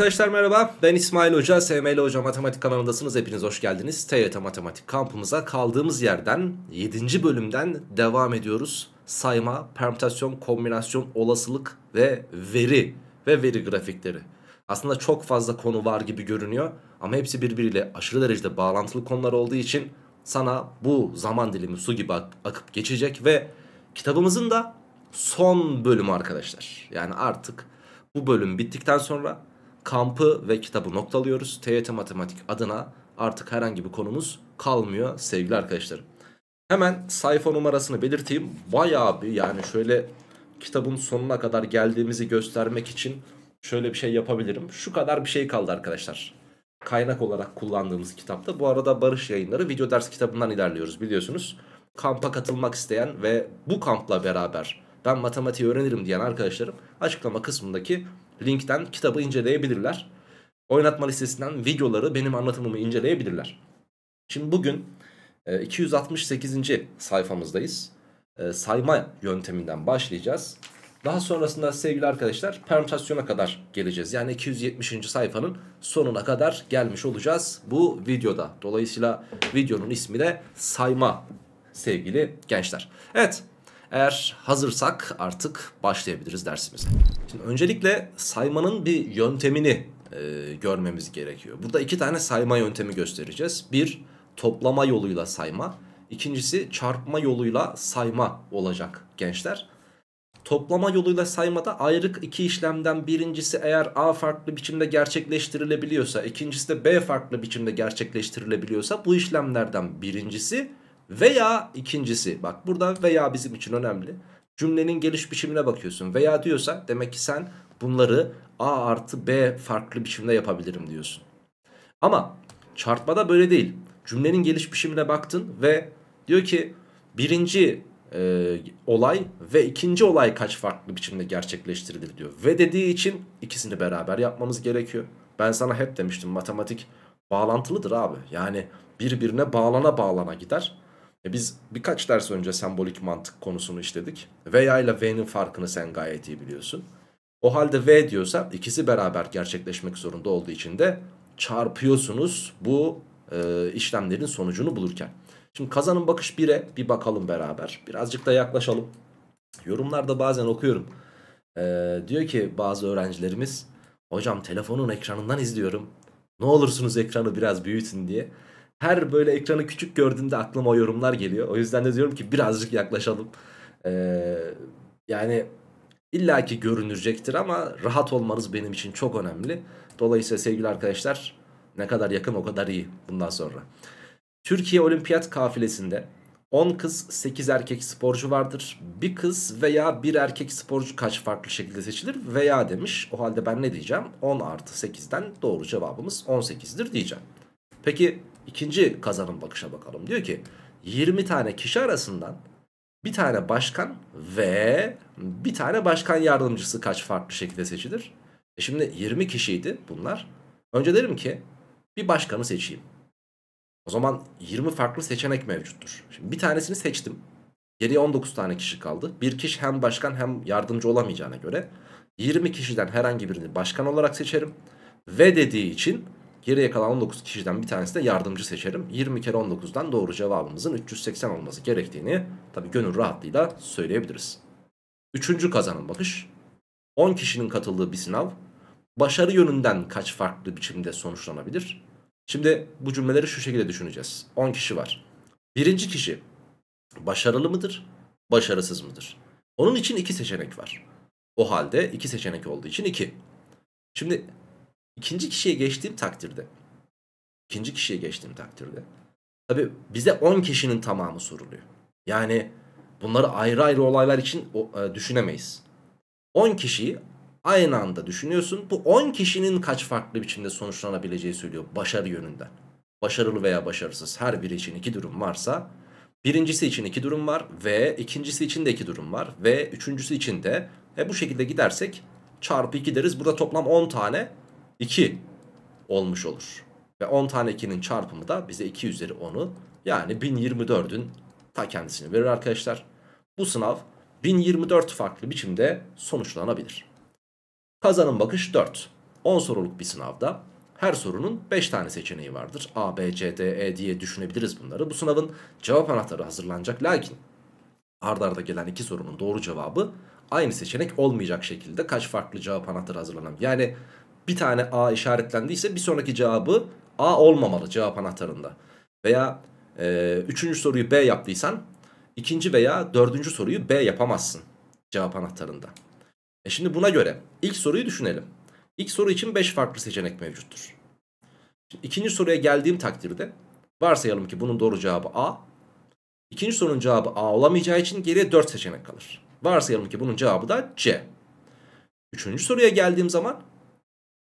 Arkadaşlar merhaba ben İsmail Hoca, SML Hoca Matematik kanalındasınız. Hepiniz hoş geldiniz. TYT Matematik kampımıza kaldığımız yerden 7. bölümden devam ediyoruz. Sayma, permütasyon, kombinasyon, olasılık ve veri ve veri grafikleri. Aslında çok fazla konu var gibi görünüyor ama hepsi birbiriyle aşırı derecede bağlantılı konular olduğu için sana bu zaman dilimi su gibi akıp geçecek ve kitabımızın da son bölümü arkadaşlar. Yani artık bu bölüm bittikten sonra kampı ve kitabı noktalıyoruz. TYT Matematik adına artık herhangi bir konumuz kalmıyor sevgili arkadaşlarım. Hemen sayfa numarasını belirteyim. Bayağı bir yani şöyle kitabın sonuna kadar geldiğimizi göstermek için şöyle bir şey yapabilirim. Şu kadar bir şey kaldı arkadaşlar. Kaynak olarak kullandığımız kitapta. Bu arada Barış Yayınları video ders kitabından ilerliyoruz biliyorsunuz. Kampa katılmak isteyen ve bu kampla beraber ben matematiği öğrenirim diyen arkadaşlarım açıklama kısmındaki linkten kitabı inceleyebilirler. Oynatma listesinden videoları benim anlatımımı inceleyebilirler. Şimdi bugün 268. E, sayfamızdayız. E, sayma yönteminden başlayacağız. Daha sonrasında sevgili arkadaşlar permütasyona kadar geleceğiz. Yani 270. sayfanın sonuna kadar gelmiş olacağız bu videoda. Dolayısıyla videonun ismi de sayma sevgili gençler. Evet eğer hazırsak artık başlayabiliriz dersimize. Şimdi öncelikle saymanın bir yöntemini e, görmemiz gerekiyor. Burada iki tane sayma yöntemi göstereceğiz. Bir toplama yoluyla sayma. İkincisi çarpma yoluyla sayma olacak gençler. Toplama yoluyla saymada ayrık iki işlemden birincisi eğer A farklı biçimde gerçekleştirilebiliyorsa, ikincisi de B farklı biçimde gerçekleştirilebiliyorsa bu işlemlerden birincisi veya ikincisi bak burada veya bizim için önemli. Cümlenin geliş biçimine bakıyorsun. Veya diyorsa demek ki sen bunları A artı B farklı biçimde yapabilirim diyorsun. Ama çarpmada böyle değil. Cümlenin geliş biçimine baktın ve diyor ki birinci e, olay ve ikinci olay kaç farklı biçimde gerçekleştirilir diyor. Ve dediği için ikisini beraber yapmamız gerekiyor. Ben sana hep demiştim matematik bağlantılıdır abi. Yani birbirine bağlana bağlana gider. E biz birkaç ders önce sembolik mantık konusunu işledik. Veya ile V'nin farkını sen gayet iyi biliyorsun. O halde V diyorsa ikisi beraber gerçekleşmek zorunda olduğu için de çarpıyorsunuz bu e, işlemlerin sonucunu bulurken. Şimdi kazanın bakış 1'e bir bakalım beraber. Birazcık da yaklaşalım. Yorumlarda bazen okuyorum. E, diyor ki bazı öğrencilerimiz hocam telefonun ekranından izliyorum. Ne olursunuz ekranı biraz büyütün diye her böyle ekranı küçük gördüğümde aklıma o yorumlar geliyor. O yüzden de diyorum ki birazcık yaklaşalım. Ee, yani illaki görünecektir ama rahat olmanız benim için çok önemli. Dolayısıyla sevgili arkadaşlar ne kadar yakın o kadar iyi bundan sonra. Türkiye Olimpiyat kafilesinde 10 kız 8 erkek sporcu vardır. Bir kız veya bir erkek sporcu kaç farklı şekilde seçilir veya demiş. O halde ben ne diyeceğim? 10 artı 8'den doğru cevabımız 18'dir diyeceğim. Peki İkinci kazanım bakışa bakalım. Diyor ki 20 tane kişi arasından bir tane başkan ve bir tane başkan yardımcısı kaç farklı şekilde seçilir? E şimdi 20 kişiydi bunlar. Önce derim ki bir başkanı seçeyim. O zaman 20 farklı seçenek mevcuttur. Şimdi bir tanesini seçtim. Geriye 19 tane kişi kaldı. Bir kişi hem başkan hem yardımcı olamayacağına göre 20 kişiden herhangi birini başkan olarak seçerim. Ve dediği için Geriye kalan 19 kişiden bir tanesi de yardımcı seçerim. 20 kere 19'dan doğru cevabımızın 380 olması gerektiğini tabi gönül rahatlığıyla söyleyebiliriz. Üçüncü kazanan bakış. 10 kişinin katıldığı bir sınav başarı yönünden kaç farklı biçimde sonuçlanabilir? Şimdi bu cümleleri şu şekilde düşüneceğiz. 10 kişi var. Birinci kişi başarılı mıdır, başarısız mıdır? Onun için iki seçenek var. O halde iki seçenek olduğu için iki. Şimdi İkinci kişiye geçtiğim takdirde ikinci kişiye geçtiğim takdirde tabi bize 10 kişinin tamamı soruluyor. Yani bunları ayrı ayrı olaylar için e, düşünemeyiz. 10 kişiyi aynı anda düşünüyorsun. Bu 10 kişinin kaç farklı biçimde sonuçlanabileceği söylüyor başarı yönünden. Başarılı veya başarısız her biri için iki durum varsa birincisi için iki durum var ve ikincisi için de iki durum var ve üçüncüsü için de e, bu şekilde gidersek çarpı 2 deriz. Burada toplam 10 tane 2 olmuş olur. Ve 10 tane 2'nin çarpımı da bize 2 üzeri 10'u yani 1024'ün ta kendisini verir arkadaşlar. Bu sınav 1024 farklı biçimde sonuçlanabilir. Kazanın bakış 4. 10 soruluk bir sınavda her sorunun 5 tane seçeneği vardır. A, B, C, D, E diye düşünebiliriz bunları. Bu sınavın cevap anahtarı hazırlanacak lakin ardarda arda gelen iki sorunun doğru cevabı aynı seçenek olmayacak şekilde kaç farklı cevap anahtarı hazırlanan. Yani bir tane A işaretlendiyse bir sonraki cevabı A olmamalı cevap anahtarında. Veya e, üçüncü soruyu B yaptıysan ikinci veya dördüncü soruyu B yapamazsın cevap anahtarında. E şimdi buna göre ilk soruyu düşünelim. İlk soru için 5 farklı seçenek mevcuttur. Şimdi ikinci soruya geldiğim takdirde varsayalım ki bunun doğru cevabı A. İkinci sorunun cevabı A olamayacağı için geriye 4 seçenek kalır. Varsayalım ki bunun cevabı da C. Üçüncü soruya geldiğim zaman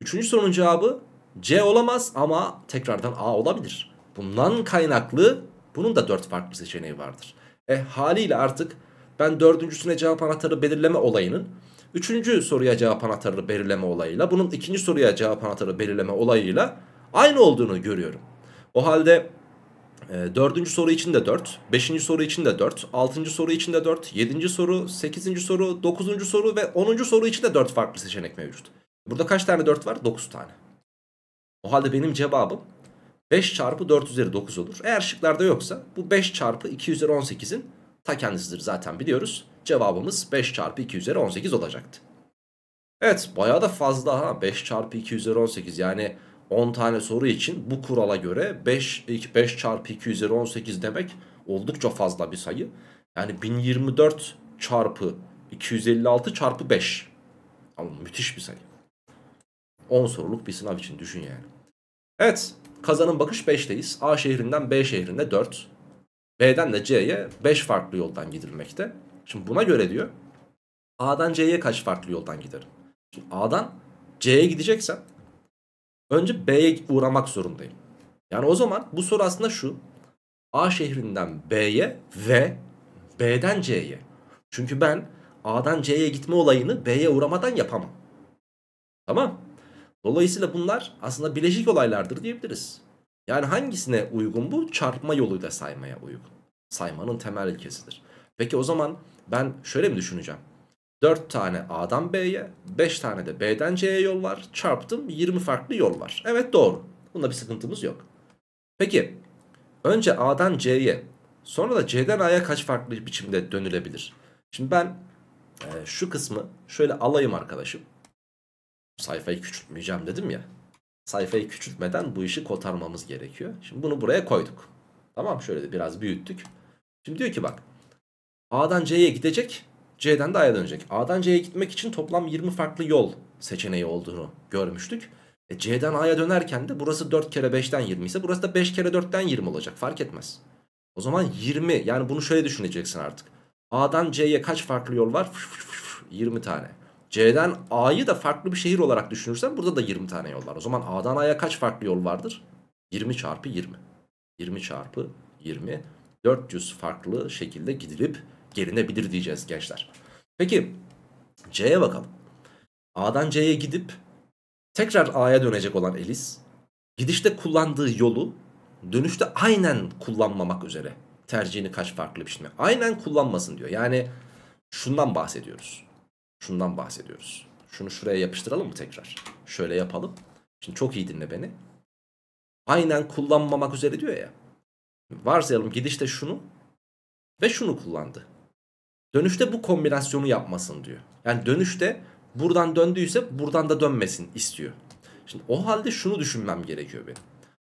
Üçüncü sorunun cevabı C olamaz ama tekrardan A olabilir. Bundan kaynaklı bunun da dört farklı seçeneği vardır. E haliyle artık ben dördüncüsüne cevap anahtarı belirleme olayının üçüncü soruya cevap anahtarı belirleme olayıyla bunun ikinci soruya cevap anahtarı belirleme olayıyla aynı olduğunu görüyorum. O halde e, dördüncü soru için de dört, beşinci soru için de dört, altıncı soru için de dört, yedinci soru, sekizinci soru, dokuzuncu soru ve onuncu soru için de dört farklı seçenek mevcut. Burada kaç tane 4 var? 9 tane. O halde benim cevabım 5 çarpı 4 üzeri 9 olur. Eğer şıklarda yoksa bu 5 çarpı 2 üzeri 18'in ta kendisidir zaten biliyoruz. Cevabımız 5 çarpı 2 üzeri 18 olacaktı. Evet bayağı da fazla ha 5 çarpı 2 üzeri 18 yani 10 tane soru için bu kurala göre 5, 5 çarpı 2 üzeri 18 demek oldukça fazla bir sayı. Yani 1024 çarpı 256 çarpı 5 ama müthiş bir sayı. 10 soruluk bir sınav için düşün yani. Evet kazanın bakış 5'teyiz. A şehrinden B şehrine 4. B'den de C'ye 5 farklı yoldan gidilmekte. Şimdi buna göre diyor A'dan C'ye kaç farklı yoldan giderim? Şimdi A'dan C'ye gideceksem önce B'ye uğramak zorundayım. Yani o zaman bu soru aslında şu. A şehrinden B'ye ve B'den C'ye. Çünkü ben A'dan C'ye gitme olayını B'ye uğramadan yapamam. Tamam. Dolayısıyla bunlar aslında bileşik olaylardır diyebiliriz. Yani hangisine uygun bu? Çarpma yoluyla saymaya uygun. Saymanın temel ilkesidir. Peki o zaman ben şöyle mi düşüneceğim? 4 tane A'dan B'ye, 5 tane de B'den C'ye yol var. Çarptım 20 farklı yol var. Evet doğru. Bunda bir sıkıntımız yok. Peki önce A'dan C'ye sonra da C'den A'ya kaç farklı biçimde dönülebilir? Şimdi ben e, şu kısmı şöyle alayım arkadaşım sayfayı küçültmeyeceğim dedim ya. Sayfayı küçültmeden bu işi kotarmamız gerekiyor. Şimdi bunu buraya koyduk. Tamam şöyle de biraz büyüttük. Şimdi diyor ki bak A'dan C'ye gidecek C'den de A'ya dönecek. A'dan C'ye gitmek için toplam 20 farklı yol seçeneği olduğunu görmüştük. E C'den A'ya dönerken de burası 4 kere 5'ten 20 ise burası da 5 kere 4'ten 20 olacak fark etmez. O zaman 20 yani bunu şöyle düşüneceksin artık. A'dan C'ye kaç farklı yol var? 20 tane. C'den A'yı da farklı bir şehir olarak düşünürsen burada da 20 tane yol var. O zaman A'dan A'ya kaç farklı yol vardır? 20 çarpı 20. 20 çarpı 20. 400 farklı şekilde gidilip gelinebilir diyeceğiz gençler. Peki C'ye bakalım. A'dan C'ye gidip tekrar A'ya dönecek olan Elis gidişte kullandığı yolu dönüşte aynen kullanmamak üzere tercihini kaç farklı biçimde. Aynen kullanmasın diyor. Yani şundan bahsediyoruz. Şundan bahsediyoruz. Şunu şuraya yapıştıralım mı tekrar? Şöyle yapalım. Şimdi çok iyi dinle beni. Aynen kullanmamak üzere diyor ya. Varsayalım gidişte şunu ve şunu kullandı. Dönüşte bu kombinasyonu yapmasın diyor. Yani dönüşte buradan döndüyse buradan da dönmesin istiyor. Şimdi o halde şunu düşünmem gerekiyor benim.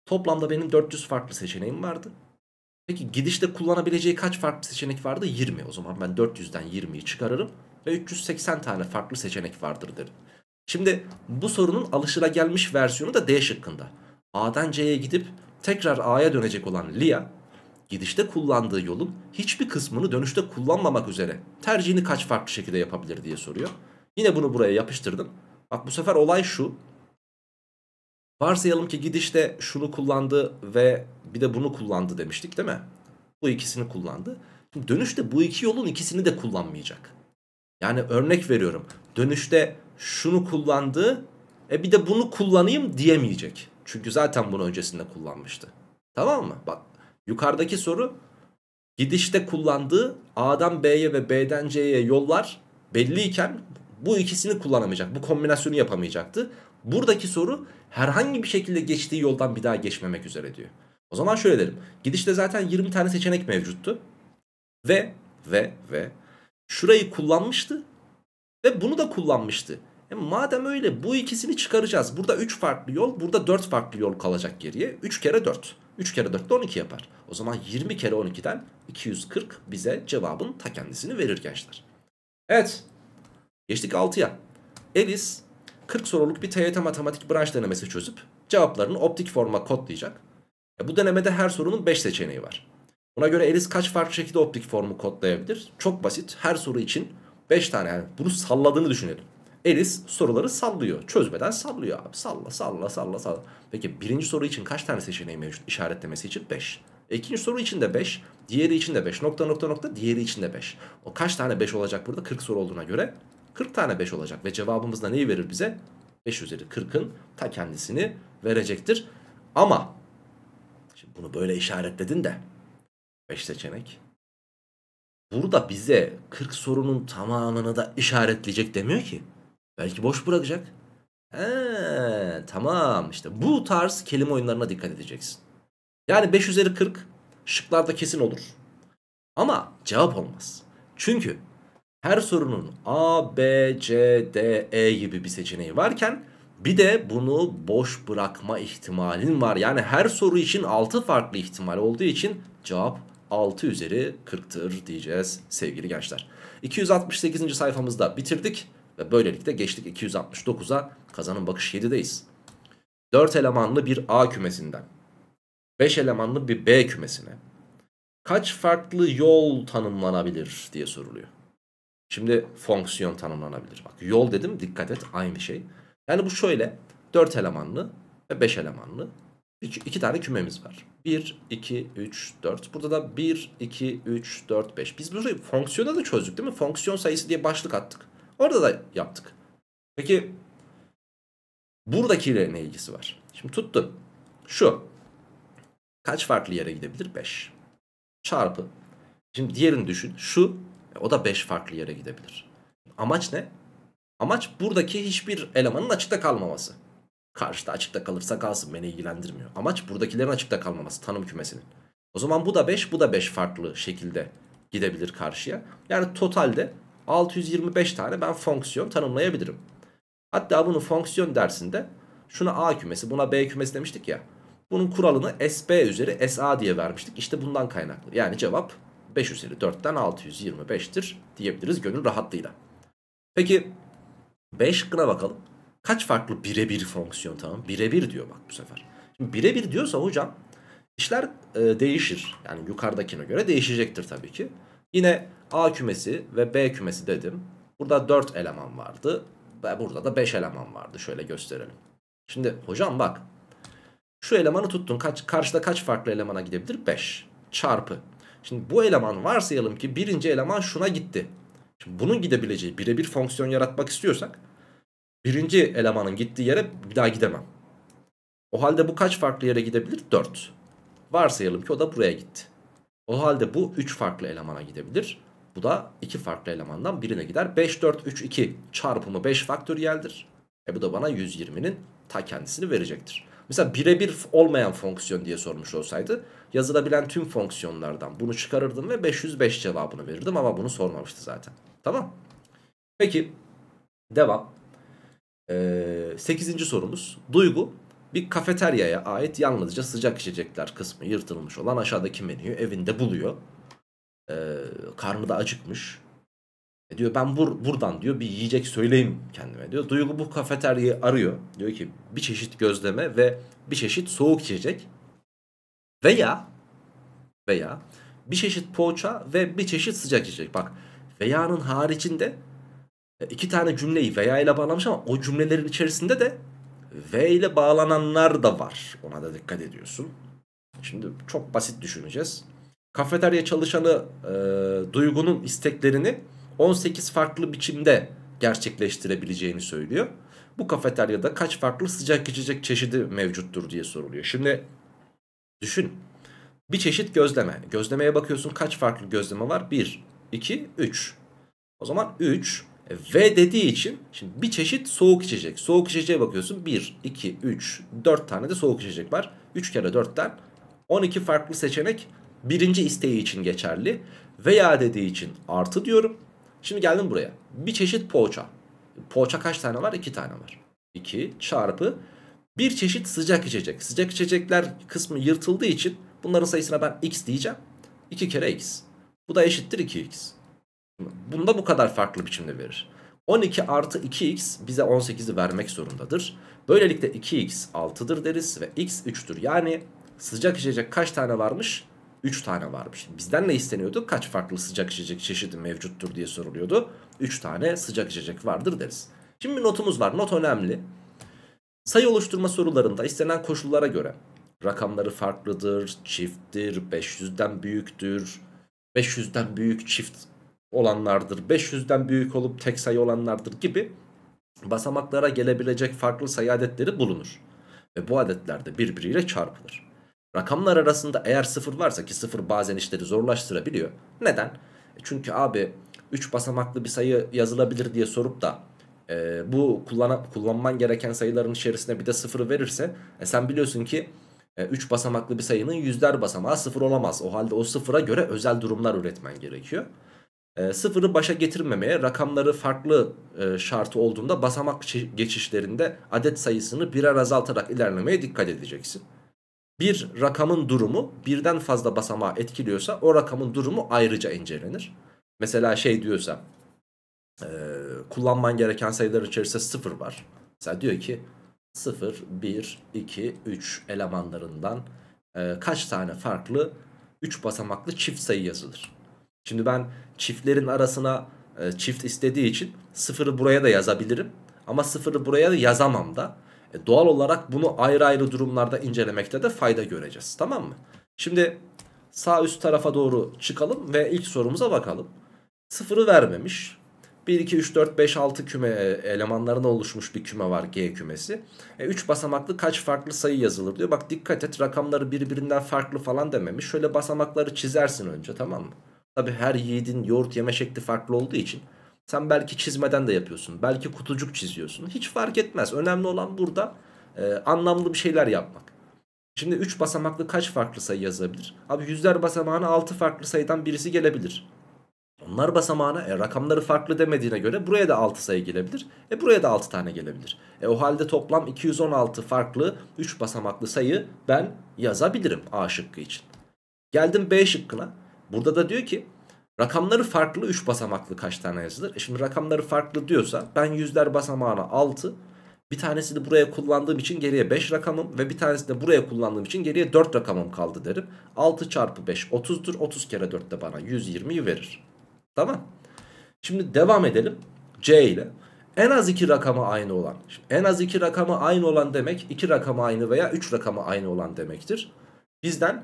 Toplamda benim 400 farklı seçeneğim vardı. Peki gidişte kullanabileceği kaç farklı seçenek vardı? 20. O zaman ben 400'den 20'yi çıkarırım ve 380 tane farklı seçenek vardır derim. Şimdi bu sorunun alışılagelmiş versiyonu da D şıkkında. A'dan C'ye gidip tekrar A'ya dönecek olan Lia gidişte kullandığı yolun hiçbir kısmını dönüşte kullanmamak üzere tercihini kaç farklı şekilde yapabilir diye soruyor. Yine bunu buraya yapıştırdım. Bak bu sefer olay şu. Varsayalım ki gidişte şunu kullandı ve bir de bunu kullandı demiştik değil mi? Bu ikisini kullandı. Şimdi dönüşte bu iki yolun ikisini de kullanmayacak. Yani örnek veriyorum. Dönüşte şunu kullandı. E bir de bunu kullanayım diyemeyecek. Çünkü zaten bunu öncesinde kullanmıştı. Tamam mı? Bak yukarıdaki soru gidişte kullandığı A'dan B'ye ve B'den C'ye yollar belliyken bu ikisini kullanamayacak. Bu kombinasyonu yapamayacaktı. Buradaki soru herhangi bir şekilde geçtiği yoldan bir daha geçmemek üzere diyor. O zaman şöyle derim. Gidişte zaten 20 tane seçenek mevcuttu. Ve ve ve Şurayı kullanmıştı ve bunu da kullanmıştı. E madem öyle bu ikisini çıkaracağız. Burada 3 farklı yol, burada 4 farklı yol kalacak geriye. 3 kere 4. 3 kere 4 de 12 yapar. O zaman 20 kere 12'den 240 bize cevabın ta kendisini verir gençler. Evet. Geçtik 6'ya. Elis 40 soruluk bir TYT matematik branş denemesi çözüp cevaplarını optik forma kodlayacak. E bu denemede her sorunun 5 seçeneği var. Buna göre Elis kaç farklı şekilde optik formu kodlayabilir? Çok basit. Her soru için 5 tane yani bunu salladığını düşünelim. Elis soruları sallıyor. Çözmeden sallıyor abi. Salla salla salla salla. Peki birinci soru için kaç tane seçeneği mevcut işaretlemesi için? 5. E, ikinci soru için de 5. Diğeri için de 5. Nokta nokta nokta diğeri için de 5. O kaç tane 5 olacak burada? 40 soru olduğuna göre 40 tane 5 olacak. Ve cevabımız da neyi verir bize? 5 üzeri 40'ın ta kendisini verecektir. Ama şimdi bunu böyle işaretledin de 5 seçenek. Burada bize 40 sorunun tamamını da işaretleyecek demiyor ki. Belki boş bırakacak. He, tamam işte bu tarz kelime oyunlarına dikkat edeceksin. Yani 5 üzeri 40 şıklarda kesin olur. Ama cevap olmaz. Çünkü her sorunun A, B, C, D, E gibi bir seçeneği varken bir de bunu boş bırakma ihtimalin var. Yani her soru için 6 farklı ihtimal olduğu için cevap 6 üzeri 40'tır diyeceğiz sevgili gençler. 268. sayfamızda bitirdik ve böylelikle geçtik 269'a kazanın bakış 7'deyiz. 4 elemanlı bir A kümesinden 5 elemanlı bir B kümesine kaç farklı yol tanımlanabilir diye soruluyor. Şimdi fonksiyon tanımlanabilir. Bak yol dedim dikkat et aynı şey. Yani bu şöyle 4 elemanlı ve 5 elemanlı İki, iki tane kümemiz var. 1, 2, 3, 4. Burada da 1, 2, 3, 4, 5. Biz burayı fonksiyona da çözdük değil mi? Fonksiyon sayısı diye başlık attık. Orada da yaptık. Peki buradakiyle ne ilgisi var? Şimdi tuttun. Şu. Kaç farklı yere gidebilir? 5. Çarpı. Şimdi diğerini düşün. Şu. E, o da 5 farklı yere gidebilir. Amaç ne? Amaç buradaki hiçbir elemanın açıkta kalmaması. Karşıda açıkta kalırsa kalsın beni ilgilendirmiyor. Amaç buradakilerin açıkta kalmaması tanım kümesinin. O zaman bu da 5 bu da 5 farklı şekilde gidebilir karşıya. Yani totalde 625 tane ben fonksiyon tanımlayabilirim. Hatta bunu fonksiyon dersinde şuna A kümesi buna B kümesi demiştik ya. Bunun kuralını SB üzeri SA diye vermiştik. İşte bundan kaynaklı. Yani cevap 5 üzeri 4'ten 625'tir diyebiliriz gönül rahatlığıyla. Peki B şıkkına bakalım kaç farklı birebir fonksiyon tamam birebir diyor bak bu sefer. Şimdi birebir diyorsa hocam işler e, değişir. Yani yukarıdakine göre değişecektir tabii ki. Yine A kümesi ve B kümesi dedim. Burada 4 eleman vardı ve burada da 5 eleman vardı. Şöyle gösterelim. Şimdi hocam bak şu elemanı tuttun. Kaç, karşıda kaç farklı elemana gidebilir? 5 çarpı. Şimdi bu eleman varsayalım ki birinci eleman şuna gitti. Şimdi bunun gidebileceği birebir fonksiyon yaratmak istiyorsak birinci elemanın gittiği yere bir daha gidemem. O halde bu kaç farklı yere gidebilir? 4. Varsayalım ki o da buraya gitti. O halde bu 3 farklı elemana gidebilir. Bu da 2 farklı elemandan birine gider. 5, 4, 3, 2 çarpımı 5 faktöriyeldir. E bu da bana 120'nin ta kendisini verecektir. Mesela birebir olmayan fonksiyon diye sormuş olsaydı yazılabilen tüm fonksiyonlardan bunu çıkarırdım ve 505 cevabını verirdim ama bunu sormamıştı zaten. Tamam. Peki devam. Ee, sekizinci sorumuz. Duygu bir kafeteryaya ait yalnızca sıcak içecekler kısmı yırtılmış olan aşağıdaki menüyü evinde buluyor. Ee, karnı da acıkmış. E diyor ben bur buradan diyor bir yiyecek söyleyeyim kendime diyor. Duygu bu kafeteryayı arıyor. Diyor ki bir çeşit gözleme ve bir çeşit soğuk içecek. Veya veya bir çeşit poğaça ve bir çeşit sıcak içecek. Bak veyanın haricinde e, iki tane cümleyi veya ile bağlamış ama o cümlelerin içerisinde de ve ile bağlananlar da var. Ona da dikkat ediyorsun. Şimdi çok basit düşüneceğiz. Kafeterya çalışanı e, Duygu'nun isteklerini 18 farklı biçimde gerçekleştirebileceğini söylüyor. Bu kafeteryada kaç farklı sıcak içecek çeşidi mevcuttur diye soruluyor. Şimdi düşün. Bir çeşit gözleme. Gözlemeye bakıyorsun kaç farklı gözleme var? 1, 2, 3. O zaman 3 e, v dediği için şimdi bir çeşit soğuk içecek. Soğuk içeceğe bakıyorsun. 1, 2, 3, 4 tane de soğuk içecek var. 3 kere 4'ten 12 farklı seçenek birinci isteği için geçerli. Veya dediği için artı diyorum. Şimdi geldim buraya. Bir çeşit poğaça. Poğaça kaç tane var? 2 tane var. 2 çarpı bir çeşit sıcak içecek. Sıcak içecekler kısmı yırtıldığı için bunların sayısına ben x diyeceğim. 2 kere x. Bu da eşittir 2x. Bunda bu kadar farklı biçimde verir. 12 artı 2x bize 18'i vermek zorundadır. Böylelikle 2x 6'dır deriz ve x 3'tür. Yani sıcak içecek kaç tane varmış? 3 tane varmış. Bizden ne isteniyordu? Kaç farklı sıcak içecek çeşidi mevcuttur diye soruluyordu. 3 tane sıcak içecek vardır deriz. Şimdi bir notumuz var. Not önemli. Sayı oluşturma sorularında istenen koşullara göre rakamları farklıdır, çifttir, 500'den büyüktür. 500'den büyük çift olanlardır. 500'den büyük olup tek sayı olanlardır gibi basamaklara gelebilecek farklı sayı adetleri bulunur. Ve bu adetler de birbiriyle çarpılır. Rakamlar arasında eğer sıfır varsa ki sıfır bazen işleri zorlaştırabiliyor. Neden? E çünkü abi 3 basamaklı bir sayı yazılabilir diye sorup da e, bu kullan kullanman gereken sayıların içerisine bir de sıfırı verirse e, sen biliyorsun ki 3 e, basamaklı bir sayının yüzler basamağı sıfır olamaz. O halde o sıfıra göre özel durumlar üretmen gerekiyor. E, sıfırı başa getirmemeye rakamları farklı e, şartı olduğunda basamak geçişlerinde adet sayısını birer azaltarak ilerlemeye dikkat edeceksin. Bir rakamın durumu birden fazla basamağı etkiliyorsa o rakamın durumu ayrıca incelenir. Mesela şey diyorsa e, kullanman gereken sayıların içerisinde sıfır var. Mesela diyor ki 0, 1, 2, 3 elemanlarından e, kaç tane farklı 3 basamaklı çift sayı yazılır. Şimdi ben çiftlerin arasına e, çift istediği için sıfırı buraya da yazabilirim. Ama sıfırı buraya da yazamam da. E, doğal olarak bunu ayrı ayrı durumlarda incelemekte de fayda göreceğiz. Tamam mı? Şimdi sağ üst tarafa doğru çıkalım ve ilk sorumuza bakalım. Sıfırı vermemiş. 1, 2, 3, 4, 5, 6 küme e, elemanlarına oluşmuş bir küme var G kümesi. E, basamaklı kaç farklı sayı yazılır diyor. Bak dikkat et rakamları birbirinden farklı falan dememiş. Şöyle basamakları çizersin önce tamam mı? Tabi her yiğidin yoğurt yeme şekli farklı olduğu için sen belki çizmeden de yapıyorsun. Belki kutucuk çiziyorsun. Hiç fark etmez. Önemli olan burada e, anlamlı bir şeyler yapmak. Şimdi 3 basamaklı kaç farklı sayı yazabilir? Abi yüzler basamağına 6 farklı sayıdan birisi gelebilir. Onlar basamağına e, rakamları farklı demediğine göre buraya da 6 sayı gelebilir. E buraya da 6 tane gelebilir. E o halde toplam 216 farklı 3 basamaklı sayı ben yazabilirim A şıkkı için. Geldim B şıkkına. Burada da diyor ki rakamları farklı 3 basamaklı kaç tane yazılır? E şimdi rakamları farklı diyorsa ben yüzler basamağına 6 bir tanesini buraya kullandığım için geriye 5 rakamım ve bir tanesini de buraya kullandığım için geriye 4 rakamım kaldı derim. 6 çarpı 5 30'dur. 30 kere 4 de bana 120'yi verir. Tamam. Şimdi devam edelim. C ile. En az iki rakamı aynı olan. Şimdi en az iki rakamı aynı olan demek iki rakamı aynı veya üç rakamı aynı olan demektir. Bizden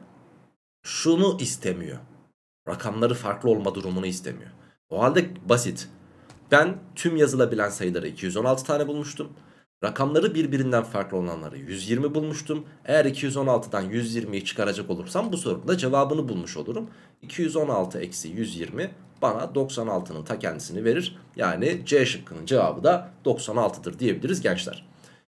şunu istemiyor. Rakamları farklı olma durumunu istemiyor. O halde basit. Ben tüm yazılabilen sayıları 216 tane bulmuştum. Rakamları birbirinden farklı olanları 120 bulmuştum. Eğer 216'dan 120'yi çıkaracak olursam bu sorunun da cevabını bulmuş olurum. 216 eksi 120 bana 96'nın ta kendisini verir. Yani C şıkkının cevabı da 96'dır diyebiliriz gençler.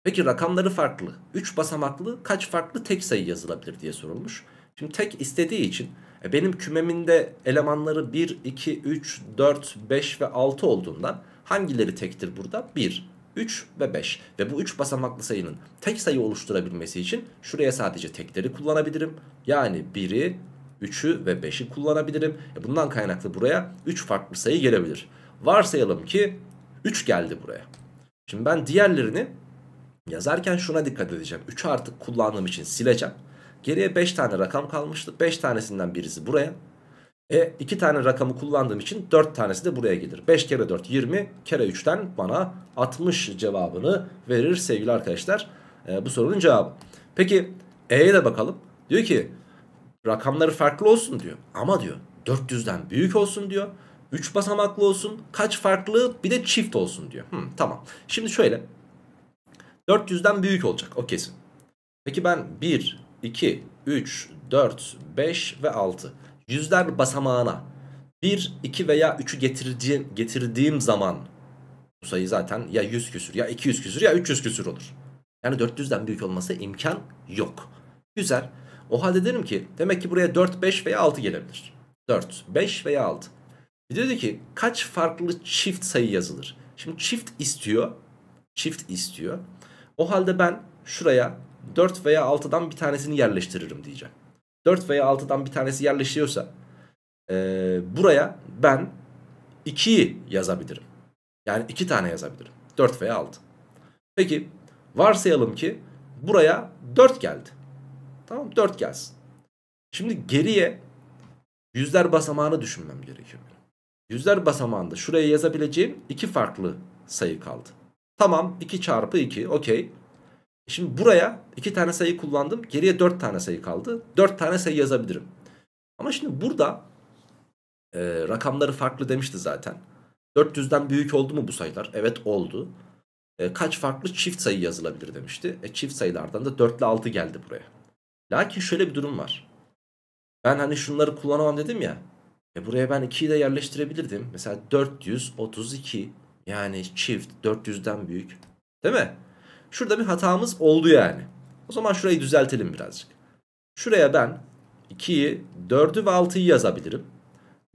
Peki rakamları farklı. 3 basamaklı kaç farklı tek sayı yazılabilir diye sorulmuş. Şimdi tek istediği için e, benim kümeminde elemanları 1, 2, 3, 4, 5 ve 6 olduğundan hangileri tektir burada? 1, 3 ve 5 ve bu 3 basamaklı sayının tek sayı oluşturabilmesi için şuraya sadece tekleri kullanabilirim. Yani 1'i, 3'ü ve 5'i kullanabilirim. E bundan kaynaklı buraya 3 farklı sayı gelebilir. Varsayalım ki 3 geldi buraya. Şimdi ben diğerlerini yazarken şuna dikkat edeceğim. 3'ü artık kullandığım için sileceğim. Geriye 5 tane rakam kalmıştı. 5 tanesinden birisi buraya. E 2 tane rakamı kullandığım için 4 tanesi de buraya gelir. 5 kere 4 20 kere 3'ten bana 60 cevabını verir sevgili arkadaşlar. E, bu sorunun cevabı. Peki E'ye de bakalım. Diyor ki rakamları farklı olsun diyor. Ama diyor 400'den büyük olsun diyor. 3 basamaklı olsun. Kaç farklı bir de çift olsun diyor. Hmm, tamam. Şimdi şöyle. 400'den büyük olacak o kesin. Peki ben 1, 2, 3, 4, 5 ve 6. Yüzler basamağına 1, 2 veya 3'ü getirdiğim, getirdiğim zaman bu sayı zaten ya 100 küsür ya 200 küsür ya 300 küsür olur. Yani 400'den büyük olması imkan yok. Güzel. O halde derim ki demek ki buraya 4, 5 veya 6 gelebilir. 4, 5 veya 6. Bir dedi ki kaç farklı çift sayı yazılır? Şimdi çift istiyor. Çift istiyor. O halde ben şuraya 4 veya 6'dan bir tanesini yerleştiririm diyeceğim. 4 veya 6'dan bir tanesi yerleşiyorsa e, buraya ben 2'yi yazabilirim. Yani 2 tane yazabilirim. 4 veya 6. Peki varsayalım ki buraya 4 geldi. Tamam 4 gelsin. Şimdi geriye yüzler basamağını düşünmem gerekiyor. Yüzler basamağında şuraya yazabileceğim iki farklı sayı kaldı. Tamam 2 çarpı 2 okey. Şimdi buraya 2 tane sayı kullandım. Geriye 4 tane sayı kaldı. 4 tane sayı yazabilirim. Ama şimdi burada e, rakamları farklı demişti zaten. 400'den büyük oldu mu bu sayılar? Evet oldu. E, kaç farklı çift sayı yazılabilir demişti. E, çift sayılardan da 4 ile 6 geldi buraya. Lakin şöyle bir durum var. Ben hani şunları kullanamam dedim ya. E buraya ben 2'yi de yerleştirebilirdim. Mesela 432 yani çift 400'den büyük. Değil mi? Şurada bir hatamız oldu yani. O zaman şurayı düzeltelim birazcık. Şuraya ben 2'yi, 4'ü ve 6'yı yazabilirim.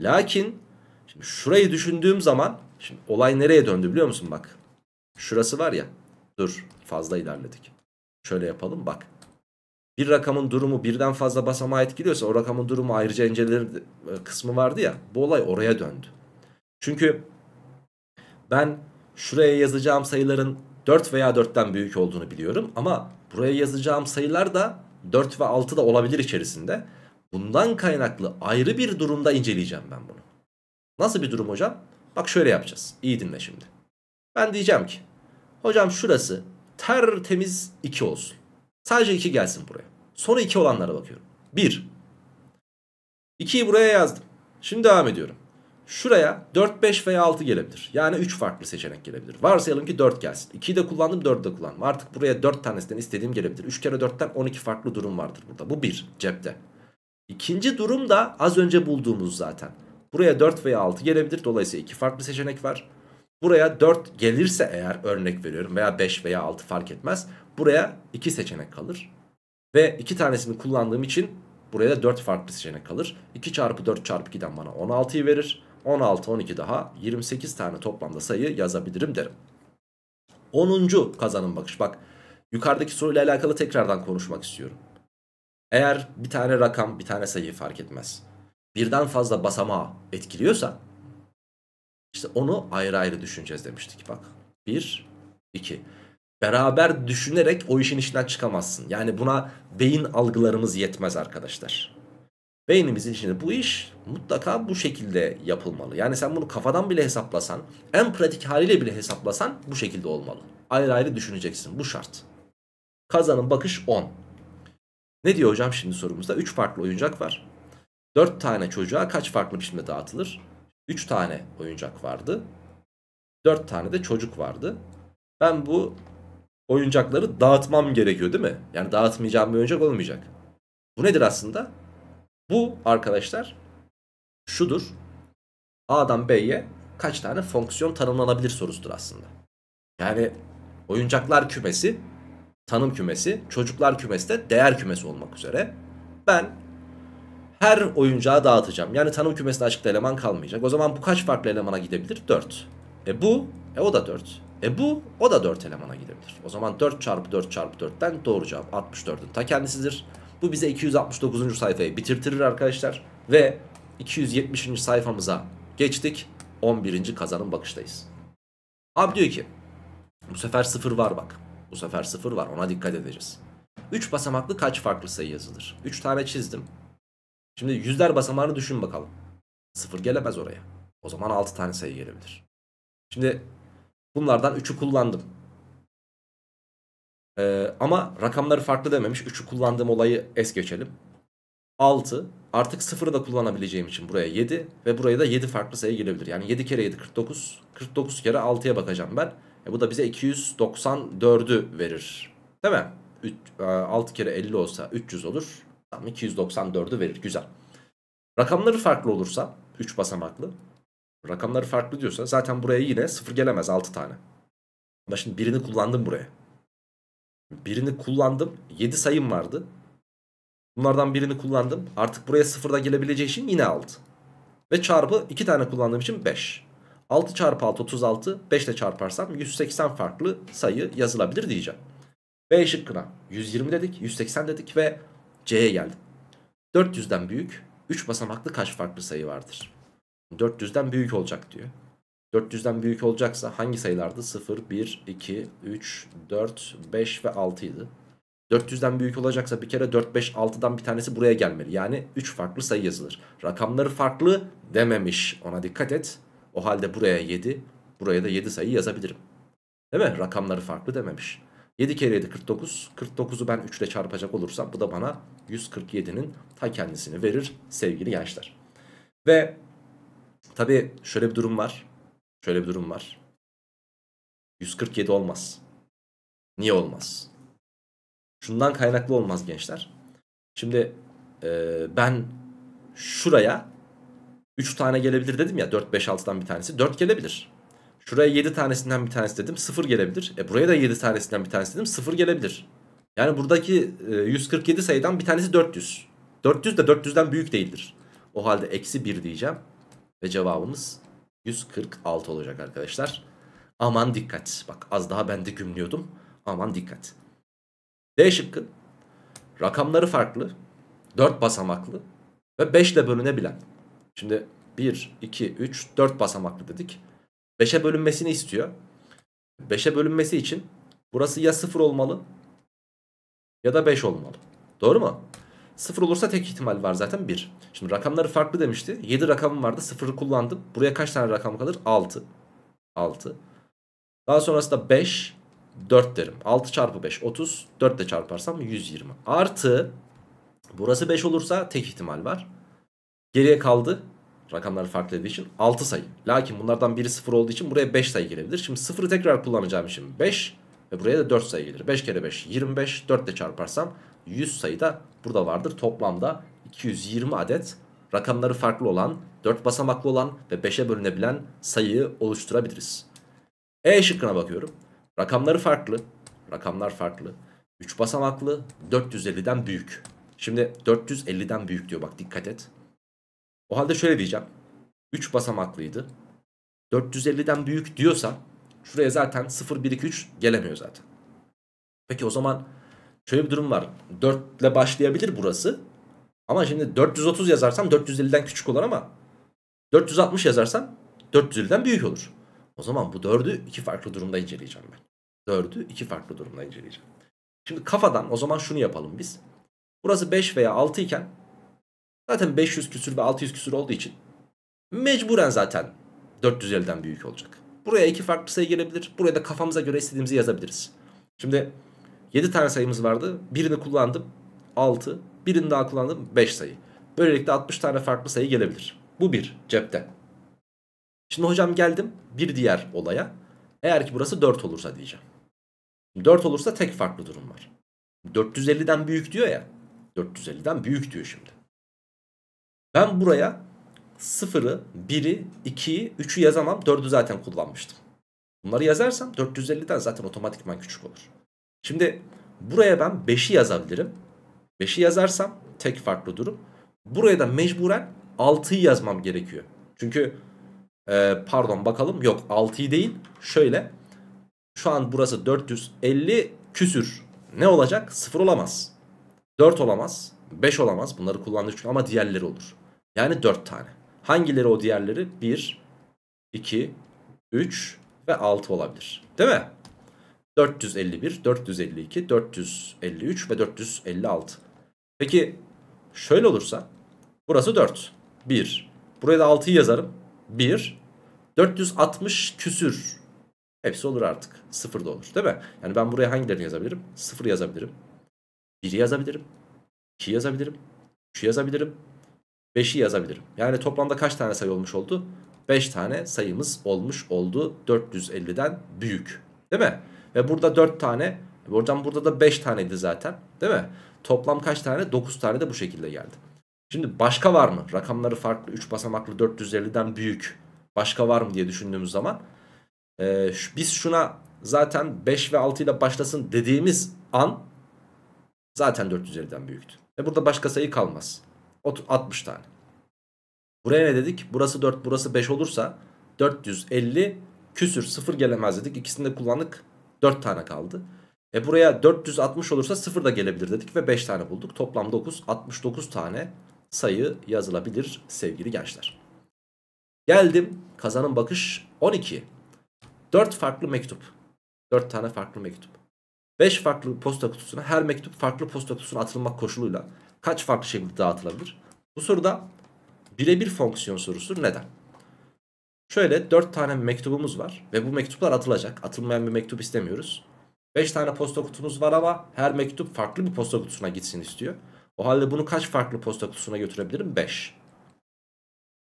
Lakin şimdi şurayı düşündüğüm zaman şimdi olay nereye döndü biliyor musun bak. Şurası var ya. Dur fazla ilerledik. Şöyle yapalım bak. Bir rakamın durumu birden fazla basamağa etkiliyorsa o rakamın durumu ayrıca incelenir e, kısmı vardı ya. Bu olay oraya döndü. Çünkü ben şuraya yazacağım sayıların 4 veya 4'ten büyük olduğunu biliyorum ama buraya yazacağım sayılar da 4 ve 6 da olabilir içerisinde. Bundan kaynaklı ayrı bir durumda inceleyeceğim ben bunu. Nasıl bir durum hocam? Bak şöyle yapacağız. İyi dinle şimdi. Ben diyeceğim ki hocam şurası tertemiz 2 olsun. Sadece 2 gelsin buraya. Sonra 2 olanlara bakıyorum. 1. 2'yi buraya yazdım. Şimdi devam ediyorum. Şuraya 4, 5 veya 6 gelebilir. Yani 3 farklı seçenek gelebilir. Varsayalım ki 4 gelsin. 2'yi de kullandım 4'ü de kullandım. Artık buraya 4 tanesinden istediğim gelebilir. 3 kere 4'ten 12 farklı durum vardır burada. Bu 1 cepte. İkinci durum da az önce bulduğumuz zaten. Buraya 4 veya 6 gelebilir. Dolayısıyla 2 farklı seçenek var. Buraya 4 gelirse eğer örnek veriyorum veya 5 veya 6 fark etmez. Buraya 2 seçenek kalır. Ve 2 tanesini kullandığım için buraya da 4 farklı seçenek kalır. 2 çarpı 4 çarpı 2'den bana 16'yı verir. 16, 12 daha 28 tane toplamda sayı yazabilirim derim. 10. kazanım bakış. Bak yukarıdaki soruyla alakalı tekrardan konuşmak istiyorum. Eğer bir tane rakam bir tane sayı fark etmez. Birden fazla basamağı etkiliyorsa işte onu ayrı ayrı düşüneceğiz demiştik bak. 1, 2. Beraber düşünerek o işin içinden çıkamazsın. Yani buna beyin algılarımız yetmez arkadaşlar. Beynimizin içinde bu iş mutlaka bu şekilde yapılmalı. Yani sen bunu kafadan bile hesaplasan, en pratik haliyle bile hesaplasan bu şekilde olmalı. Ayrı ayrı düşüneceksin. Bu şart. Kazanın bakış 10. Ne diyor hocam şimdi sorumuzda? 3 farklı oyuncak var. 4 tane çocuğa kaç farklı biçimde dağıtılır? 3 tane oyuncak vardı. 4 tane de çocuk vardı. Ben bu oyuncakları dağıtmam gerekiyor değil mi? Yani dağıtmayacağım bir oyuncak olmayacak. Bu nedir aslında? Bu arkadaşlar şudur. A'dan B'ye kaç tane fonksiyon tanımlanabilir sorusudur aslında. Yani oyuncaklar kümesi, tanım kümesi, çocuklar kümesi de değer kümesi olmak üzere. Ben her oyuncağı dağıtacağım. Yani tanım kümesinde açıkta eleman kalmayacak. O zaman bu kaç farklı elemana gidebilir? 4. E bu, e o da 4. E bu, o da 4 elemana gidebilir. O zaman 4 çarpı 4 çarpı 4'ten doğru cevap 64'ün ta kendisidir. Bu bize 269. sayfayı bitirtirir arkadaşlar. Ve 270. sayfamıza geçtik. 11. kazanın bakıştayız. Abi diyor ki bu sefer 0 var bak. Bu sefer 0 var ona dikkat edeceğiz. 3 basamaklı kaç farklı sayı yazılır? 3 tane çizdim. Şimdi yüzler basamağını düşün bakalım. 0 gelemez oraya. O zaman 6 tane sayı gelebilir. Şimdi bunlardan 3'ü kullandım. Ee, ama rakamları farklı dememiş. 3'ü kullandığım olayı es geçelim. 6. Artık 0'ı da kullanabileceğim için buraya 7. Ve buraya da 7 farklı sayı gelebilir. Yani 7 kere 7 49. 49 kere 6'ya bakacağım ben. E bu da bize 294'ü verir. Değil mi? 3, 6 e, kere 50 olsa 300 olur. Tamam 294'ü verir. Güzel. Rakamları farklı olursa 3 basamaklı. Rakamları farklı diyorsa zaten buraya yine 0 gelemez 6 tane. Ama şimdi birini kullandım buraya. Birini kullandım. 7 sayım vardı. Bunlardan birini kullandım. Artık buraya sıfırda gelebileceği için yine 6. Ve çarpı 2 tane kullandığım için 5. 6 çarpı 6 36. 5 ile çarparsam 180 farklı sayı yazılabilir diyeceğim. B şıkkına 120 dedik, 180 dedik ve C'ye geldim. 400'den büyük 3 basamaklı kaç farklı sayı vardır? 400'den büyük olacak diyor. 400'den büyük olacaksa hangi sayılardı? 0, 1, 2, 3, 4, 5 ve 6 idi. 400'den büyük olacaksa bir kere 4, 5, 6'dan bir tanesi buraya gelmeli. Yani 3 farklı sayı yazılır. Rakamları farklı dememiş. Ona dikkat et. O halde buraya 7, buraya da 7 sayı yazabilirim. Değil mi? Rakamları farklı dememiş. 7 kere 7 49. 49'u ben 3 ile çarpacak olursam bu da bana 147'nin ta kendisini verir sevgili gençler. Ve tabii şöyle bir durum var. Şöyle bir durum var. 147 olmaz. Niye olmaz? Şundan kaynaklı olmaz gençler. Şimdi e, ben şuraya 3 tane gelebilir dedim ya 4 5 6'dan bir tanesi 4 gelebilir. Şuraya 7 tanesinden bir tanesi dedim 0 gelebilir. E buraya da 7 tanesinden bir tanesi dedim 0 gelebilir. Yani buradaki e, 147 sayıdan bir tanesi 400. 400 de 400'den büyük değildir. O halde eksi 1 diyeceğim. Ve cevabımız 146 olacak arkadaşlar. Aman dikkat. Bak az daha ben de gümlüyordum. Aman dikkat. D şıkkı. Rakamları farklı. 4 basamaklı. Ve 5 ile bölünebilen. Şimdi 1, 2, 3, 4 basamaklı dedik. 5'e bölünmesini istiyor. 5'e bölünmesi için burası ya 0 olmalı ya da 5 olmalı. Doğru mu? 0 olursa tek ihtimal var zaten 1. Şimdi rakamları farklı demişti. 7 rakamım vardı 0'ı kullandım. Buraya kaç tane rakam kalır? 6. 6. Daha sonrasında 5, 4 derim. 6 çarpı 5 30, 4 de çarparsam 120. Artı burası 5 olursa tek ihtimal var. Geriye kaldı rakamları farklı olduğu için 6 sayı. Lakin bunlardan biri 0 olduğu için buraya 5 sayı gelebilir. Şimdi 0'ı tekrar kullanacağım için 5 ve buraya da 4 sayı gelir. 5 kere 5 25, 4 de çarparsam 100 sayıda burada vardır. Toplamda 220 adet rakamları farklı olan, 4 basamaklı olan ve 5'e bölünebilen sayıyı oluşturabiliriz. E şıkkına bakıyorum. Rakamları farklı. Rakamlar farklı. 3 basamaklı 450'den büyük. Şimdi 450'den büyük diyor bak dikkat et. O halde şöyle diyeceğim. 3 basamaklıydı. 450'den büyük diyorsa şuraya zaten 0, 1, 2, 3 gelemiyor zaten. Peki o zaman şöyle bir durum var. 4 ile başlayabilir burası. Ama şimdi 430 yazarsam 450'den küçük olur ama 460 yazarsam 450'den büyük olur. O zaman bu 4'ü iki farklı durumda inceleyeceğim ben. 4'ü iki farklı durumda inceleyeceğim. Şimdi kafadan o zaman şunu yapalım biz. Burası 5 veya 6 iken zaten 500 küsür ve 600 küsür olduğu için mecburen zaten 450'den büyük olacak. Buraya iki farklı sayı gelebilir. Buraya da kafamıza göre istediğimizi yazabiliriz. Şimdi 7 tane sayımız vardı. Birini kullandım 6. Birini daha kullandım 5 sayı. Böylelikle 60 tane farklı sayı gelebilir. Bu bir cepte. Şimdi hocam geldim bir diğer olaya. Eğer ki burası 4 olursa diyeceğim. 4 olursa tek farklı durum var. 450'den büyük diyor ya. 450'den büyük diyor şimdi. Ben buraya 0'ı, 1'i, 2'yi, 3'ü yazamam. 4'ü zaten kullanmıştım. Bunları yazarsam 450'den zaten otomatikman küçük olur. Şimdi buraya ben 5'i yazabilirim. 5'i yazarsam tek farklı durum. Buraya da mecburen 6'yı yazmam gerekiyor. Çünkü e, pardon bakalım yok 6'yı değil şöyle şu an burası 450 küsür ne olacak 0 olamaz 4 olamaz 5 olamaz bunları kullandık çünkü ama diğerleri olur. Yani 4 tane. Hangileri o diğerleri? 1, 2, 3 ve 6 olabilir. Değil mi? 451, 452, 453 ve 456. Peki şöyle olursa burası 4. 1. Buraya da 6'yı yazarım. 1. 460 küsür. Hepsi olur artık. 0 da olur değil mi? Yani ben buraya hangilerini yazabilirim? 0 yazabilirim. 1'i yazabilirim. 2 yazabilirim. 3'ü yazabilirim. 5'i yazabilirim. Yani toplamda kaç tane sayı olmuş oldu? 5 tane sayımız olmuş oldu. 450'den büyük. Değil mi? Ve burada 4 tane. Hocam burada da 5 taneydi zaten. Değil mi? Toplam kaç tane? 9 tane de bu şekilde geldi. Şimdi başka var mı? Rakamları farklı 3 basamaklı 450'den büyük. Başka var mı diye düşündüğümüz zaman. E, biz şuna zaten 5 ve 6 ile başlasın dediğimiz an zaten 450'den büyüktü. Ve burada başka sayı kalmaz. 60 tane. Buraya ne dedik? Burası 4 burası 5 olursa 450 küsür sıfır gelemez dedik. İkisini de kullandık. 4 tane kaldı. E buraya 460 olursa 0 da gelebilir dedik ve 5 tane bulduk. Toplam 9, 69 tane sayı yazılabilir sevgili gençler. Geldim kazanın bakış 12. 4 farklı mektup. 4 tane farklı mektup. 5 farklı posta kutusuna her mektup farklı posta kutusuna atılmak koşuluyla kaç farklı şekilde dağıtılabilir? Bu soruda birebir fonksiyon sorusu neden? Şöyle 4 tane mektubumuz var ve bu mektuplar atılacak. Atılmayan bir mektup istemiyoruz. 5 tane posta kutumuz var ama her mektup farklı bir posta kutusuna gitsin istiyor. O halde bunu kaç farklı posta kutusuna götürebilirim? 5.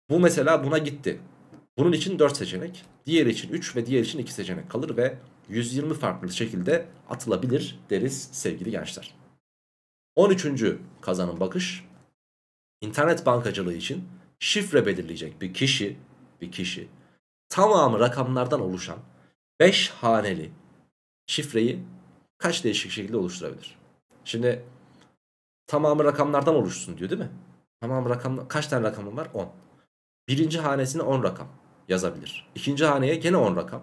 Bu mesela buna gitti. Bunun için 4 seçenek, diğeri için 3 ve diğeri için 2 seçenek kalır ve 120 farklı şekilde atılabilir deriz sevgili gençler. 13. kazanın bakış. İnternet bankacılığı için şifre belirleyecek bir kişi bir kişi tamamı rakamlardan oluşan 5 haneli şifreyi kaç değişik şekilde oluşturabilir? Şimdi tamamı rakamlardan oluşsun diyor değil mi? Tamam rakam kaç tane rakamın var? 10. Birinci hanesine 10 rakam yazabilir. İkinci haneye gene 10 rakam.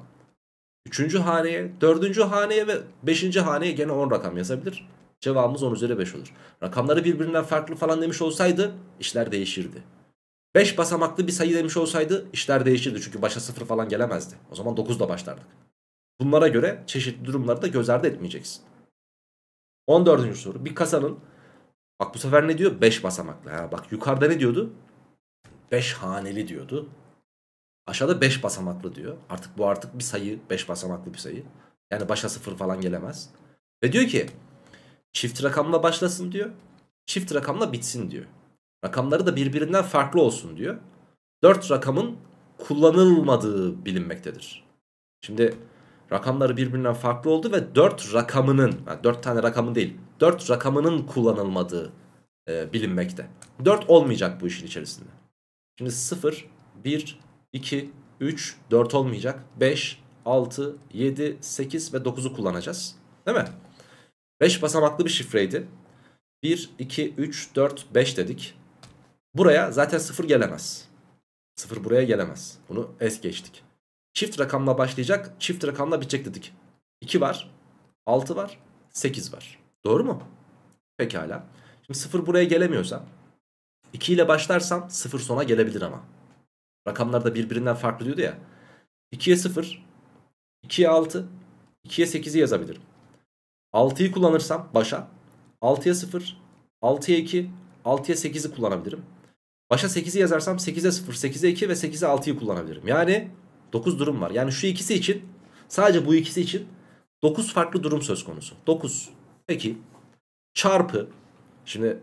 Üçüncü haneye, dördüncü haneye ve beşinci haneye gene 10 rakam yazabilir. Cevabımız 10 üzeri 5 olur. Rakamları birbirinden farklı falan demiş olsaydı işler değişirdi. 5 basamaklı bir sayı demiş olsaydı işler değişirdi. Çünkü başa 0 falan gelemezdi. O zaman 9'da başlardık. Bunlara göre çeşitli durumları da göz ardı etmeyeceksin. 14. soru. Bir kasanın bak bu sefer ne diyor? 5 basamaklı. Ha, bak yukarıda ne diyordu? 5 haneli diyordu. Aşağıda 5 basamaklı diyor. Artık bu artık bir sayı. 5 basamaklı bir sayı. Yani başa 0 falan gelemez. Ve diyor ki çift rakamla başlasın diyor. Çift rakamla bitsin diyor. Rakamları da birbirinden farklı olsun diyor. Dört rakamın kullanılmadığı bilinmektedir. Şimdi rakamları birbirinden farklı oldu ve dört rakamının, yani 4 tane rakamın değil, dört rakamının kullanılmadığı e, bilinmekte. 4 olmayacak bu işin içerisinde. Şimdi sıfır, bir, iki, üç, dört olmayacak. Beş, altı, yedi, sekiz ve dokuzu kullanacağız. Değil mi? Beş basamaklı bir şifreydi. 1, 2, 3, 4, 5 dedik. Buraya zaten sıfır gelemez. Sıfır buraya gelemez. Bunu es geçtik. Çift rakamla başlayacak, çift rakamla bitecek dedik. 2 var, 6 var, 8 var. Doğru mu? Pekala. Şimdi sıfır buraya gelemiyorsa 2 ile başlarsam sıfır sona gelebilir ama. Rakamlar da birbirinden farklı diyordu ya. 2'ye 0, 2'ye 6, 2'ye 8'i yazabilirim. 6'yı kullanırsam başa 6'ya 0, 6'ya 2, 6'ya 8'i kullanabilirim. Başa 8'i yazarsam 8'e 0, 8'e 2 ve 8'e 6'yı kullanabilirim. Yani 9 durum var. Yani şu ikisi için sadece bu ikisi için 9 farklı durum söz konusu. 9. Peki çarpı şimdi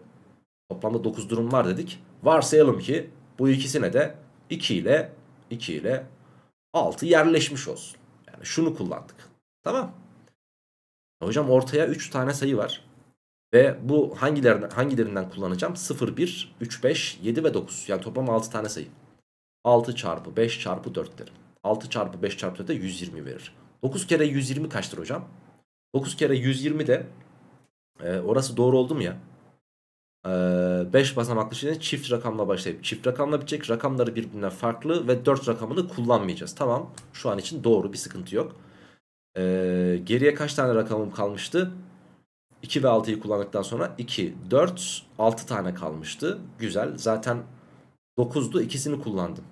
toplamda 9 durum var dedik. Varsayalım ki bu ikisine de 2 ile 2 ile 6 yerleşmiş olsun. Yani şunu kullandık. Tamam. Hocam ortaya 3 tane sayı var. Ve bu hangilerinden, hangilerinden kullanacağım? 0, 1, 3, 5, 7 ve 9. Yani toplam 6 tane sayı. 6 çarpı 5 çarpı 4 derim. 6 çarpı 5 çarpı 4 de 120 verir. 9 kere 120 kaçtır hocam? 9 kere 120 de e, orası doğru oldu mu ya? 5 e, basamaklı şeyden çift rakamla başlayıp çift rakamla bitecek. Rakamları birbirinden farklı ve 4 rakamını kullanmayacağız. Tamam şu an için doğru bir sıkıntı yok. E, geriye kaç tane rakamım kalmıştı? 2 ve 6'yı kullandıktan sonra 2, 4, 6 tane kalmıştı. Güzel. Zaten 9'du ikisini kullandım.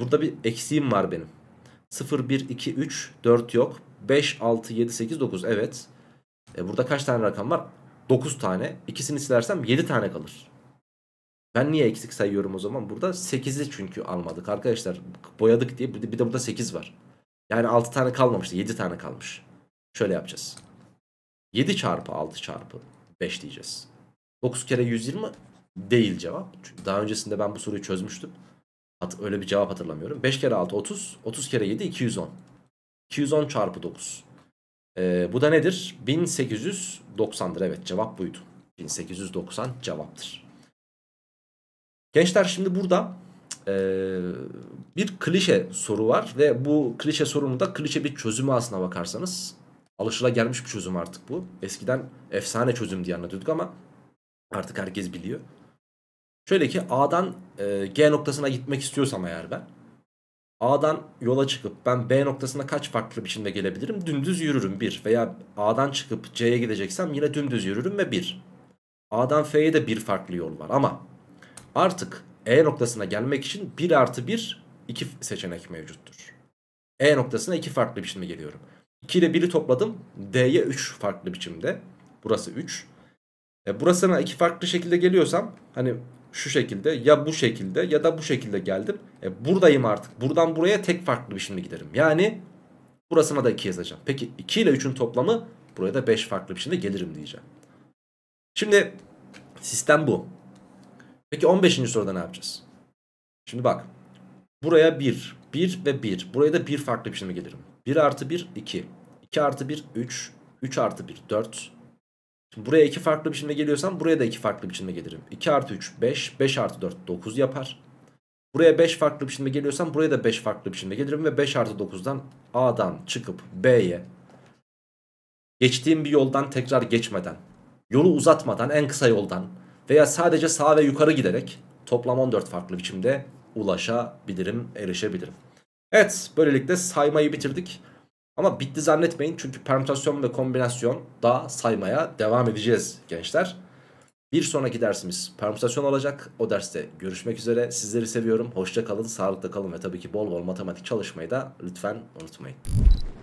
Burada bir eksiğim var benim. 0, 1, 2, 3, 4 yok. 5, 6, 7, 8, 9. Evet. E burada kaç tane rakam var? 9 tane. İkisini silersem 7 tane kalır. Ben niye eksik sayıyorum o zaman? Burada 8'i çünkü almadık arkadaşlar. Boyadık diye. Bir de burada 8 var. Yani 6 tane kalmamıştı. 7 tane kalmış. Şöyle yapacağız. 7 çarpı 6 çarpı 5 diyeceğiz. 9 kere 120 değil cevap. Çünkü daha öncesinde ben bu soruyu çözmüştüm. Hat öyle bir cevap hatırlamıyorum. 5 kere 6 30. 30 kere 7 210. 210 çarpı 9. Ee, bu da nedir? 1890'dır. Evet cevap buydu. 1890 cevaptır. Gençler şimdi burada e, bir klişe soru var. Ve bu klişe sorunun da klişe bir çözümü aslına bakarsanız. Alışılagelmiş bir çözüm artık bu. Eskiden efsane çözüm diye anlatıyorduk ama artık herkes biliyor. Şöyle ki A'dan e, G noktasına gitmek istiyorsam eğer ben A'dan yola çıkıp ben B noktasına kaç farklı biçimde gelebilirim? Dümdüz yürürüm 1 veya A'dan çıkıp C'ye gideceksem yine dümdüz yürürüm ve 1. A'dan F'ye de bir farklı yol var ama artık E noktasına gelmek için 1 artı 1 iki seçenek mevcuttur. E noktasına iki farklı biçimde geliyorum. 2 ile 1'i topladım. D'ye 3 farklı biçimde. Burası 3. E, burasına iki farklı şekilde geliyorsam hani şu şekilde ya bu şekilde ya da bu şekilde geldim. E, buradayım artık. Buradan buraya tek farklı biçimde giderim. Yani burasına da 2 yazacağım. Peki 2 ile 3'ün toplamı buraya da 5 farklı biçimde gelirim diyeceğim. Şimdi sistem bu. Peki 15. soruda ne yapacağız? Şimdi bak. Buraya 1, 1 ve 1. Buraya da 1 farklı biçimde gelirim. 1 artı 1 2. 2 artı 1 3. 3 artı 1 4. Şimdi buraya 2 farklı biçimde geliyorsam buraya da 2 farklı biçimde gelirim. 2 artı 3 5. 5 artı 4 9 yapar. Buraya 5 farklı biçimde geliyorsam buraya da 5 farklı biçimde gelirim. Ve 5 artı 9'dan A'dan çıkıp B'ye geçtiğim bir yoldan tekrar geçmeden, yolu uzatmadan en kısa yoldan veya sadece sağa ve yukarı giderek toplam 14 farklı biçimde ulaşabilirim, erişebilirim. Evet böylelikle saymayı bitirdik. Ama bitti zannetmeyin çünkü permütasyon ve kombinasyon daha saymaya devam edeceğiz gençler. Bir sonraki dersimiz permütasyon olacak. O derste görüşmek üzere. Sizleri seviyorum. Hoşça kalın, sağlıkla kalın ve tabii ki bol bol matematik çalışmayı da lütfen unutmayın.